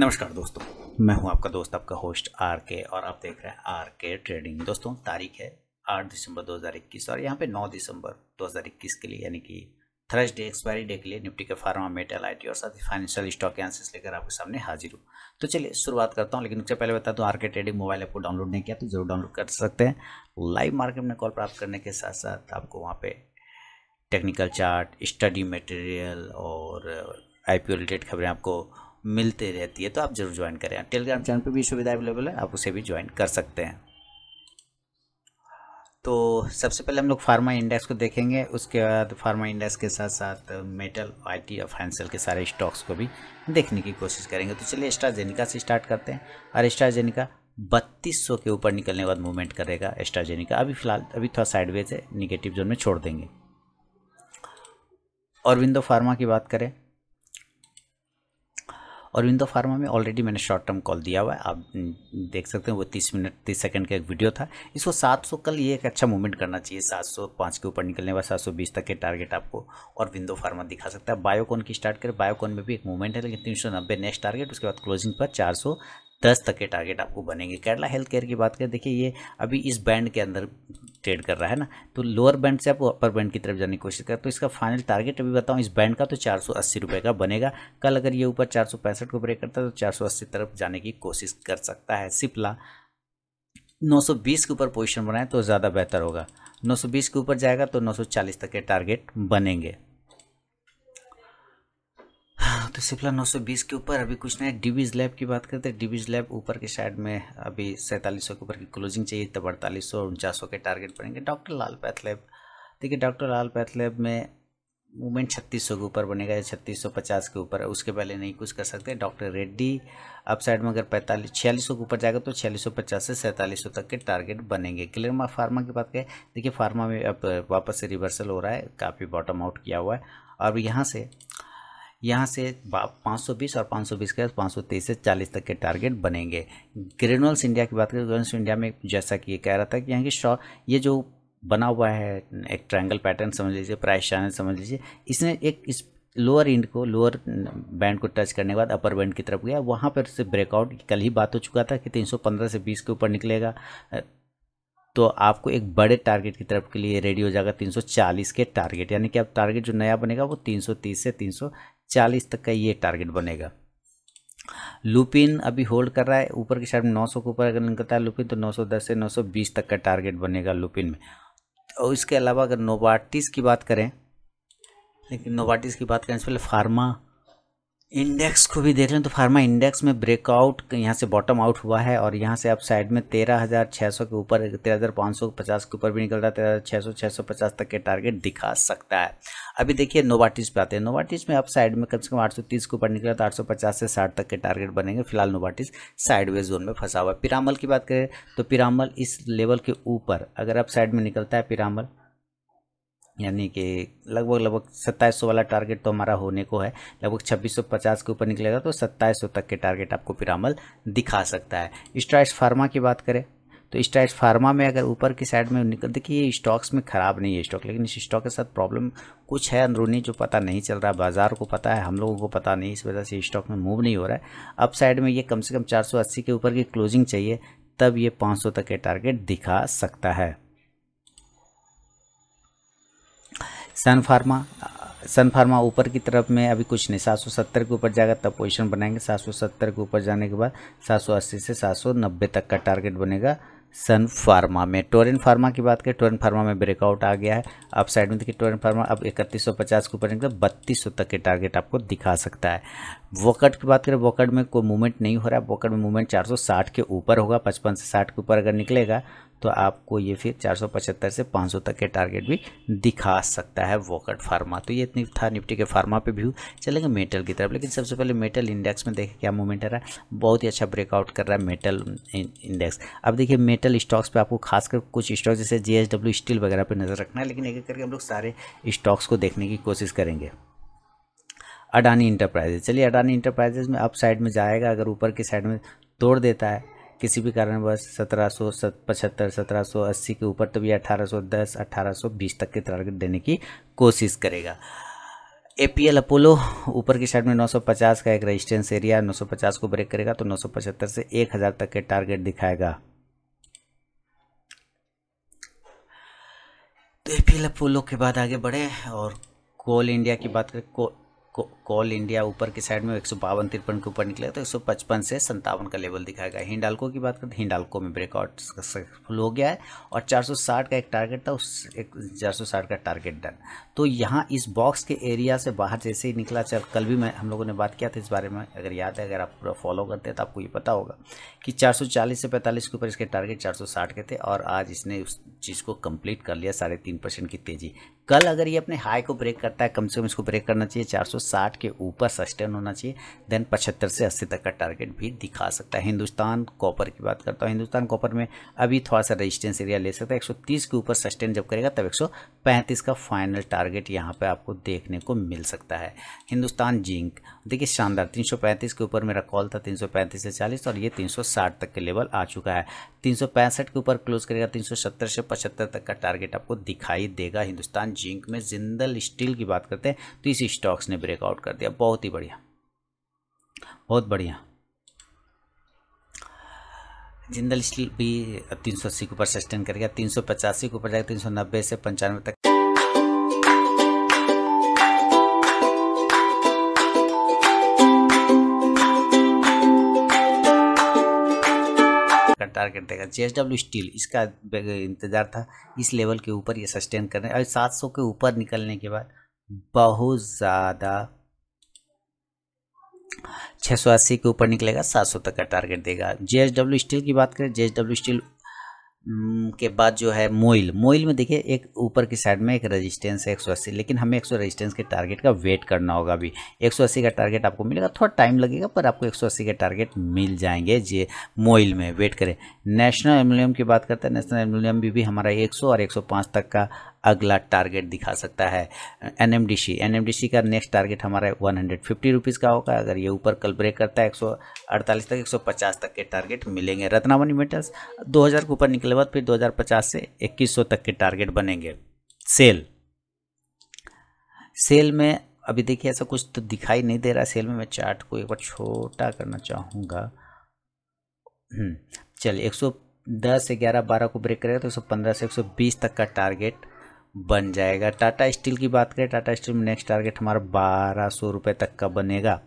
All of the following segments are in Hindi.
नमस्कार दोस्तों मैं हूं आपका दोस्त आपका होस्ट आर के और आप देख रहे हैं आर के ट्रेडिंग दोस्तों तारीख है 8 दिसंबर 2021 और यहां पे 9 दिसंबर 2021 के लिए यानी कि थर्सडे एक्सपायरी डे के लिए निफ्टी के फार्मा मेटल आई और साथ ही फाइनेंशियल स्टॉक एनालिसिस लेकर आपके सामने हाजिर हूँ तो चलिए शुरुआत करता हूँ लेकिन उससे पहले बता दूँ R K trading mobile app को डाउनलोड नहीं किया तो जरूर डाउनलोड कर सकते हैं लाइव मार्केट में कॉल प्राप्त करने के साथ साथ आपको वहाँ पर टेक्निकल चार्ट स्टडी मटेरियल और आई रिलेटेड खबरें आपको मिलते रहती है तो आप जरूर ज्वाइन करें टेलीग्राम चैनल पर भी सुविधा अवेलेबल है आप उसे भी ज्वाइन कर सकते हैं तो सबसे पहले हम लोग फार्मा इंडेक्स को देखेंगे उसके बाद फार्मा इंडेक्स के साथ साथ मेटल आईटी और फाइनेंशियल के सारे स्टॉक्स को भी देखने की कोशिश करेंगे तो चलिए स्ट्राजेनिका से स्टार्ट करते हैं और एस्ट्राजेनिका बत्तीस सौ के ऊपर निकलने के बाद मूवमेंट करेगा एस्ट्राजेनिका अभी फिलहाल अभी थोड़ा साइडवेज है निगेटिव जोन में छोड़ देंगे और विंदो फार्मा की बात करें और विंदो फार्मा में ऑलरेडी मैंने शॉर्ट टर्म कॉल दिया हुआ है आप देख सकते हैं वो तीस मिनट तीस सेकंड का एक वीडियो था इसको सात सौ कल ये एक अच्छा मूवमेंट करना चाहिए सात सौ पाँच के ऊपर निकलने वाला सात सौ बीस तक के टारगेट आपको और विंदो फार्मा दिखा सकता है बायोकॉन की स्टार्ट करें बायोकॉन में भी एक मूवमेंट है लेकिन तीन सौ नब्बे नेक्स्ट टारगेट उसके बाद क्लोजिंग पर चार सौ दस तक के टारगेट आपको बनेंगे केरला हेल्थ केयर की बात करें देखिए ये अभी इस बैंड के अंदर ट्रेड कर रहा है ना तो लोअर बैंड से आप अपर बैंड की तरफ जाने की कोशिश करें तो इसका फाइनल टारगेट अभी बताऊँ इस बैंड का तो चार सौ का बनेगा कल अगर ये ऊपर चार को ब्रेक करता है तो चार तरफ जाने की कोशिश कर सकता है सिपला 920 के ऊपर पोजीशन बनाए तो ज़्यादा बेहतर होगा 920 के ऊपर जाएगा तो 940 तक के टारगेट बनेंगे तो सिफला 920 के ऊपर अभी कुछ नहीं डिवीज लैब की बात करते हैं डिवीज लैब ऊपर के साइड में अभी सैंतालीस के ऊपर की क्लोजिंग चाहिए तब अड़तालीस सौ उनचास के टारगेट पड़ेंगे डॉक्टर लाल लैब देखिए डॉक्टर लाल लैब में मूवमेंट छत्तीस सौ के ऊपर बनेगा या छत्तीस सौ पचास के ऊपर उसके पहले नहीं कुछ कर सकते डॉक्टर रेड्डी अप साइड में अगर पैंतालीस छियालीस सौ के ऊपर जाएगा तो छियालीस सौ पचास से सैंतालीस सौ तक के टारगेट बनेंगे क्लियर मैं फार्मा की बात करें देखिए फार्मा में अब वापस से रिवर्सल हो रहा है काफ़ी बॉटम आउट किया हुआ है और यहाँ से यहाँ से पाँच सौ बीस और पाँच सौ बीस के बाद पाँच सौ तेईस से चालीस तक के टारगेट बनेंगे ग्रेनुअल्स इंडिया की बात करें ग्रेनुअल्स इंडिया में जैसा कि ये कह रहा था कि यहाँ की शॉ ये जो बना हुआ है एक ट्रायंगल पैटर्न समझ लीजिए प्राइस चैनल समझ लीजिए इसने एक इस लोअर इंड को लोअर बैंड को टच करने के बाद अपर बैंड की तरफ गया वहाँ पर से ब्रेकआउट कल ही बात हो चुका था कि 315 से 20 के ऊपर निकलेगा तो आपको एक बड़े टारगेट की तरफ के लिए रेडी हो जाएगा 340 के टारगेट यानी कि अब टारगेट जो नया बनेगा वो 330 से 340 तक का ये टारगेट बनेगा लुपिन अभी होल्ड कर रहा है ऊपर की साइड में 900 के ऊपर अगर निकलता है लुपिन तो 910 से 920 तक का टारगेट बनेगा लुपिन में और तो इसके अलावा अगर नोवाटिस की बात करें लेकिन नोवाटिस की बात करें इससे पहले फार्मा इंडेक्स को भी देख लें तो फार्मा इंडेक्स में ब्रेकआउट यहाँ से बॉटम आउट हुआ है और यहाँ से अब साइड में तेरह हज़ार छः सौ के ऊपर तेरह हज़ार पाँच सौ पचास के ऊपर भी निकल रहा है तेरह छः सौ छः सौ पचास तक के टारगेट दिखा सकता है अभी देखिए नोवाटिस पे आते हैं नोवाटिस में अब साइड में कम से कम आठ सौ तीस के ऊपर रहा तो आठ सौ पचास से साठ तक के टारगेट बनेंगे फिलहाल नोवाटिस साइडवे जोन में फंसा हुआ है पिरामल की बात करें तो पिरामल इस लेवल के ऊपर अगर अब साइड में निकलता है पिरामल यानी कि लगभग लगभग सत्ताईस सौ वाला टारगेट तो हमारा होने को है लगभग छब्बीस सौ पचास के ऊपर निकलेगा तो सत्ताईस सौ तक के टारगेट आपको पिरामल दिखा सकता है स्ट्राइस फार्मा की बात करें तो स्ट्राइस फार्मा में अगर ऊपर की साइड में निकल देखिए ये स्टॉक्स में ख़राब नहीं है स्टॉक लेकिन इस स्टॉक के साथ प्रॉब्लम कुछ है अंदरूनी जो पता नहीं चल रहा बाज़ार को पता है हम लोगों को पता नहीं इस वजह से स्टॉक में मूव नहीं हो रहा है अप साइड में ये कम से कम चार के ऊपर की क्लोजिंग चाहिए तब ये पाँच तक के टारगेट दिखा सकता है सन फार्मा सन फार्मा ऊपर की तरफ में अभी कुछ नहीं सात सौ सत्तर के ऊपर जाएगा तब पोजीशन बनाएंगे सात सौ सत्तर के ऊपर जाने के बाद सात सौ अस्सी से सात सौ नब्बे तक का टारगेट बनेगा सन फार्मा में टोरेन फार्मा की बात करें टोरेन फार्मा में ब्रेकआउट आ गया है अब साइड में देखिए टोरेन फार्मा अब इकतीस सौ पचास के ऊपर निकलता बत्तीस सौ तक के टारगेट आपको दिखा सकता है वोकट की बात करें वोकट में कोई मूवमेंट नहीं हो रहा है वोकट में मूवमेंट चार सौ साठ के ऊपर होगा पचपन से साठ के ऊपर अगर निकलेगा तो आपको ये फिर चार से 500 तक के टारगेट भी दिखा सकता है वोकट फार्मा तो ये इतनी था निफ्टी के फार्मा पे व्यू चलेंगे मेटल की तरफ लेकिन सबसे पहले मेटल इंडेक्स में देखें क्या मूवमेंट आ रहा है बहुत ही अच्छा ब्रेकआउट कर रहा है मेटल इंडेक्स अब देखिए मेटल स्टॉक्स पर आपको खासकर कुछ स्टॉक जैसे जे स्टील वगैरह पर नज़र रखना है लेकिन एक एक करके हम लोग सारे स्टॉक्स को देखने की कोशिश करेंगे अडानी इंटरप्राइजेज चलिए अडानी इंटरप्राइजेज में अप साइड में जाएगा अगर ऊपर की साइड में तोड़ देता है किसी भी कारणवश सत्रह सौ पचहत्तर सत्रह सौ अस्सी के ऊपर तो भी अठारह सौ दस अठारह सौ बीस तक के टारगेट देने की कोशिश करेगा ए पी एल अपोलो ऊपर की साइड में 950 का एक रेजिस्टेंस एरिया 950 को ब्रेक करेगा तो 975 से 1000 तक के टारगेट दिखाएगा तो ए पी एल अपोलो के बाद आगे बढ़े और कोल इंडिया की बात करें कॉल इंडिया ऊपर की साइड में एक सौ बावन तिरपन के ऊपर निकले तो एक सौ पचपन से संतावन का लेवल दिखाएगा हिंडालको की बात करें तो हिंडालको में ब्रेकआउट सक्सेसफुल हो गया है और 460 का एक टारगेट था उस एक चार का टारगेट डन तो यहाँ इस बॉक्स के एरिया से बाहर जैसे ही निकला चल कल भी मैं हम लोगों ने बात किया था इस बारे में अगर याद है अगर आप पूरा फॉलो करते हैं तो आपको ये पता होगा कि 440 से 45 के ऊपर इसके टारगेट 460 के थे और आज इसने उस चीज़ को कंप्लीट कर लिया साढ़े तीन परसेंट की तेज़ी कल अगर ये अपने हाई को ब्रेक करता है कम से कम इसको ब्रेक करना चाहिए 460 के ऊपर सस्टेन होना चाहिए देन 75 से 80 तक का टारगेट भी दिखा सकता है हिंदुस्तान कॉपर की बात करता हूँ हिंदुस्तान कॉपर में अभी थोड़ा सा रजिस्टेंस एरिया ले सकता है 130 के ऊपर सस्टेन जब करेगा तब एक का फाइनल टारगेट यहाँ पर आपको देखने को मिल सकता है हिंदुस्तान जिंक देखिए शानदार तीन के ऊपर मेरा कॉल था तीन से चालीस और ये तीन तक के लेवल आ चुका है तीन के ऊपर क्लोज करेगा तीन से पचहत्तर तक का टारगेट आपको दिखाई देगा हिंदुस्तान जिंक में जिंदल स्टील की बात करते हैं तो इस स्टॉक्स ने ब्रेकआउट कर दिया बहुत ही बढ़िया बहुत बढ़िया जिंदल स्टील भी तीन सौ अस्सी के ऊपर सस्टेन करेगा तीन सौ पचासी के ऊपर जाएगा तीन सौ नब्बे से पंचानवे तक टारगेट देगा जे स्टील इसका इंतज़ार था इस लेवल के ऊपर ये सस्टेन करने और सात सौ के ऊपर निकलने के बाद बहुत ज़्यादा छह सौ अस्सी के ऊपर निकलेगा सात सौ तक का टारगेट देगा जेएसडब्ल्यू स्टील की बात करें जेएसडब्ल्यू स्टील के बाद जो है मोइल मोइल में देखिए एक ऊपर की साइड में एक रेजिस्टेंस है अस्सी लेकिन हमें सौ रेजिस्टेंस के टारगेट का वेट करना होगा अभी अस्सी का टारगेट आपको मिलेगा थोड़ा टाइम लगेगा पर आपको अस्सी के टारगेट मिल जाएंगे जे मोइल में वेट करें नेशनल एम्बुलियम की बात करते हैं नेशनल एमोलियम भी, भी हमारा 100 और 105 तक का अगला टारगेट दिखा सकता है N M D C N M D C का नेक्स्ट टारगेट हमारा वन हंड्रेड फिफ्टी रुपीज़ का होगा अगर ये ऊपर कल ब्रेक करता है एक सौ अड़तालीस तक एक सौ पचास तक के टारगेट मिलेंगे रत्नावनी मेटल्स दो हज़ार के ऊपर निकले बाद फिर दो हज़ार पचास से इक्कीस सौ तक के टारगेट बनेंगे सेल सेल में अभी देखिए ऐसा कुछ तो दिखाई नहीं दे रहा सेल में मैं चार्ट को एक बार छोटा करना चाहूँगा हम्म, चलिए एक सौ दस से ग्यारह बारह को ब्रेक करेगा तो एक सौ पंद्रह से एक सौ बीस तक का टारगेट बन जाएगा टाटा स्टील की बात करें टाटा स्टील में नेक्स्ट टारगेट हमारा बारह सौ तक का बनेगा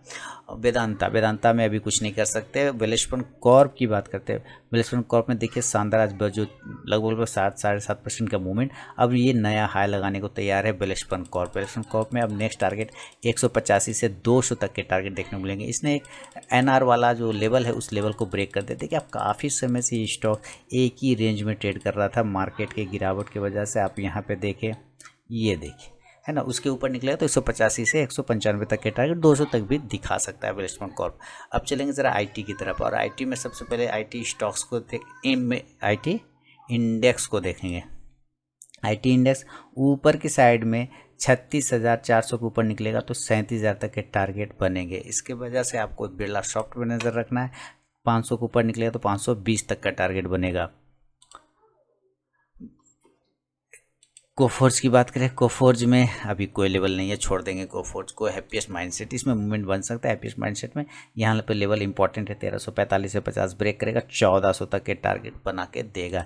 वेदांता वेदांता में अभी कुछ नहीं कर सकते वेलेस्पन कॉर्प की बात करते हैं वेलेस्पन कॉर्प में देखिए शानदार आज जो लगभग लगभग सात साढ़े सात परसेंट का मूवमेंट अब ये नया हाई लगाने को तैयार है वेलेस्पन कॉर्प वेलेस्पन कॉर्प में अब नेक्स्ट टारगेट एक से दो तक के टारगेट देखने को मिलेंगे इसने एक एन वाला जो लेवल है उस लेवल को ब्रेक कर देते कि आप काफ़ी समय से ये स्टॉक एक ही रेंज में ट्रेड कर रहा था मार्केट के गिरावट की वजह से आप यहाँ पर देखें ये देखें है ना उसके ऊपर निकलेगा तो एक से एक तक के टारगेट 200 तक भी दिखा सकता है वेस्टमन कॉर्प अब चलेंगे ज़रा आईटी की तरफ और आईटी में सबसे पहले आईटी स्टॉक्स को देख में आई इंडेक्स को देखेंगे आईटी इंडेक्स ऊपर की साइड में छत्तीस हज़ार चार सौ के ऊपर निकलेगा तो सैंतीस हज़ार तक के टारगेट बनेंगे इसके वजह से आपको बिरला सॉफ्ट पर नज़र रखना है पाँच सौ के ऊपर निकलेगा तो पाँच सौ बीस तक का टारगेट बनेगा कोफोर्ज की बात करें कोफोर्ज में अभी कोई लेवल नहीं है छोड़ देंगे कोफोर्ज को हैप्पीस्ट माइंडसेट इसमें मूवमेंट बन सकता है हैप्पीस्ट माइंडसेट में यहाँ पर लेवल इंपॉर्टेंट है पैंतालीस से 50 ब्रेक करेगा 1400 तक के टारगेट बना के देगा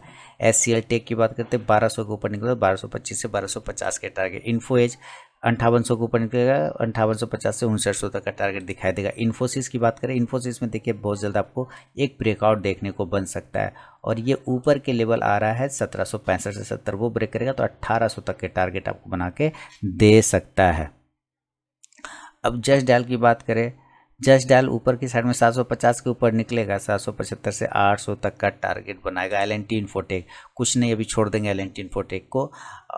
एस टेक की बात करते हैं सौ के ऊपर निकलेगा पच्चीस से पचास के टारगेट इन्फो एज अंठावन सौ के ऊपर निकलेगा अंठावन से उनसठ सौ तक का टारगेट दिखाई देगा इन्फोसिस की बात करें इन्फोसिस में देखिए बहुत जल्द आपको एक ब्रेकआउट देखने को बन सकता है और ये ऊपर के लेवल आ रहा है सत्रह सौ पैंसठ से सत्तर वो ब्रेक करेगा तो अट्ठारह सौ तक के टारगेट आपको बना के दे सकता है अब जस्ट डायल की बात करें जस्ट डायल ऊपर की साइड में 750 के ऊपर निकलेगा 775 से 800 तक का टारगेट बनाएगा एल एन कुछ नहीं अभी छोड़ देंगे एल एन को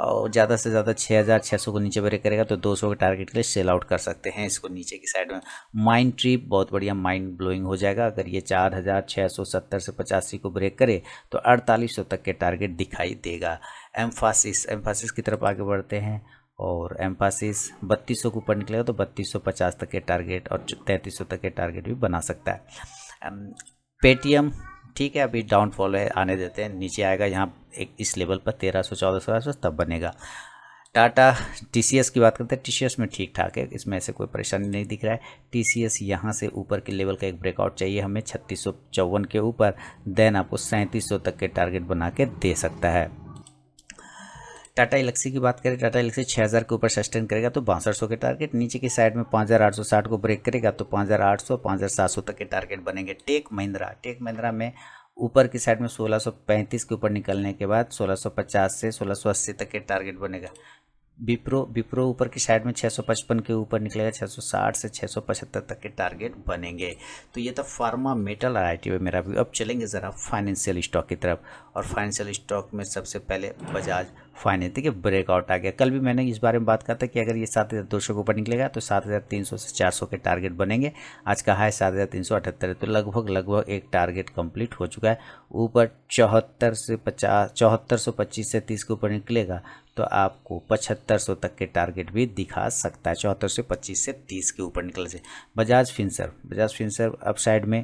और ज़्यादा से ज़्यादा 6600 को नीचे ब्रेक करेगा तो 200 के टारगेट के लिए सेल आउट कर सकते हैं इसको नीचे की साइड में माइंड ट्रिप बहुत बढ़िया माइंड ब्लोइंग हो जाएगा अगर ये 4670 से पचासी को ब्रेक करे तो 4800 तक के टारगेट दिखाई देगा एम्फासिस एम्फासिस की तरफ आगे बढ़ते हैं और एम्पासिस सौ के ऊपर निकलेगा तो 3250 तक के टारगेट और 3300 तक के टारगेट भी बना सकता है पेटीएम ठीक है अभी डाउनफॉल है आने देते हैं नीचे आएगा यहाँ एक इस लेवल पर तेरह सौ चौदह सौ सौ तब बनेगा टाटा टी की बात करते हैं टी में ठीक ठाक है इसमें ऐसे कोई परेशानी नहीं दिख रहा है टी सी एस यहाँ से ऊपर के लेवल का एक ब्रेकआउट चाहिए हमें छत्तीस के ऊपर देन आपको सैंतीस तक के टारगेट बना के दे सकता है टाटा इलेक्सी की बात करें टाटा इलेक्सी 6000 के ऊपर सस्टेन करेगा तो बासठ के टारगेट नीचे की साइड में 5860 को ब्रेक करेगा तो 5800 5700 तक के टारगेट बनेंगे टेक महिंद्रा टेक महिंद्रा में ऊपर की साइड में 1635 के ऊपर निकलने के बाद 1650 से 1680 तक के टारगेट बनेगा विप्रो विप्रो ऊपर की साइड में 655 के ऊपर निकलेगा 660 से 675 तक के टारगेट बनेंगे तो ये तो फार्मा मेटल आईआईटी में मेरा व्यू अब चलेंगे ज़रा फाइनेंशियल स्टॉक की तरफ और फाइनेंशियल स्टॉक में सबसे पहले बजाज फाइनेंस देखिए ब्रेकआउट आ गया कल भी मैंने इस बारे में बात कहा था कि अगर ये सात हज़ार दो सौ के ऊपर निकलेगा तो सात हज़ार तीन सौ से चार सौ के टारगेट बनेंगे आज का हाई सात हज़ार तीन सौ अठहत्तर है तो लगभग लगभग एक टारगेट कंप्लीट हो चुका है ऊपर चौहत्तर से पचास चौहत्तर सौ पच्चीस से तीस के ऊपर निकलेगा तो आपको पचहत्तर सौ तक के टारगेट भी दिखा सकता है चौहत्तर सौ पच्चीस से तीस के ऊपर निकल से Bajaj finserv Bajaj finserv upside में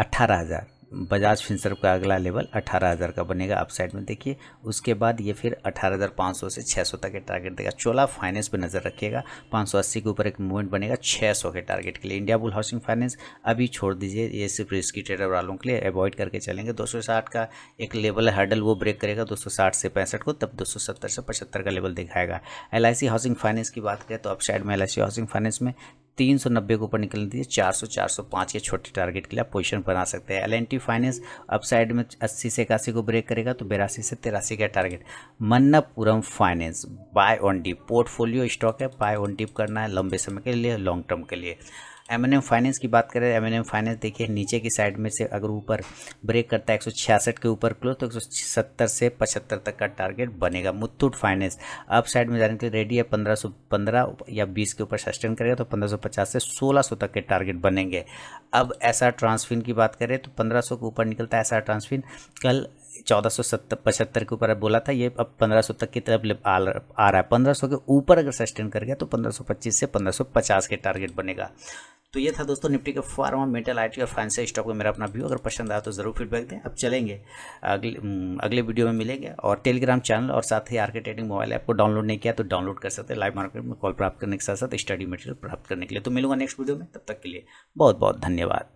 अट्ठारह हज़ार बजाज फिंसर्व का अगला लेवल 18000 का बनेगा अपसाइड में देखिए उसके बाद ये फिर 18500 से 600 तक के टारगेट देगा चोला फाइनेंस पर नज़र रखिएगा 580 के ऊपर एक मूवमेंट बनेगा 600 के टारगेट के लिए इंडिया बुल हाउसिंग फाइनेंस अभी छोड़ दीजिए ये सिर्फ रिस्की ट्रेडर वालों के लिए अवॉइड करके चलेंगे दो का एक लेवल हर्डल वो ब्रेक करेगा दो से पैंसठ को तब दो से पचहत्तर का लेवल दिखाएगा एल हाउसिंग फाइनेंस की बात करें तो अपसाइड में एल हाउसिंग फाइनेंस में तीन सौ नब्बे के ऊपर निकलने दीजिए चार सौ चार सौ पाँच के छोटे टारगेट के लिए आप पोजीशन बना सकते हैं L N T finance upside में अस्सी से इक्यासी को ब्रेक करेगा तो बेरासी से तिरासी का target Manappuram finance buy on dip portfolio stock है बाय ऑन डीप करना है लंबे समय के लिए लॉन्ग टर्म के लिए एम एन एम फाइनेंस की बात करें एम एन एम फाइनेंस देखिए नीचे की साइड में से अगर ऊपर ब्रेक करता है एक के ऊपर क्लोज तो एक से पचहत्तर तक का टारगेट बनेगा मुथूट फाइनेंस अप साइड में जाने के लिए रेडी है पंद्रह पंद्रह या बीस के ऊपर सस्टेन करेगा तो पंद्रह सौ पचास से सोलह सौ तक के टारगेट बनेंगे अब ऐसा ट्रांसफिन की बात करें तो पंद्रह सौ के ऊपर निकलता है ऐसा ट्रांसफिन कल चौदह सौ सत्तर पचहत्तर के ऊपर बोला था ये अब पंद्रह सौ तक की तरफ आ रहा है पंद्रह सौ के ऊपर अगर सस्टेन कर गया तो पंद्रह सौ पच्चीस से पंद्रह सौ पचास के टारगेट बनेगा तो ये था दोस्तों निफ्टी के फार्मा मेटल आई और फाइनेंशियल स्टॉक का मेरा अपना व्यू अगर पसंद आया तो ज़रूर फीडबैक दें अब चलेंगे अगले हम्म, अगले वीडियो में मिलेंगे और टेलीग्राम चैनल और साथ ही आरके ट्रेडिंग मोबाइल ऐप को डाउनलोड नहीं किया तो डाउनलोड कर सकते हैं लाइव मार्केट में कॉल प्राप्त करने के साथ साथ स्टडी मटेरियल प्राप्त करने के लिए तो मिलूंगा नेक्स्ट वीडियो में तब तक के लिए बहुत बहुत धन्यवाद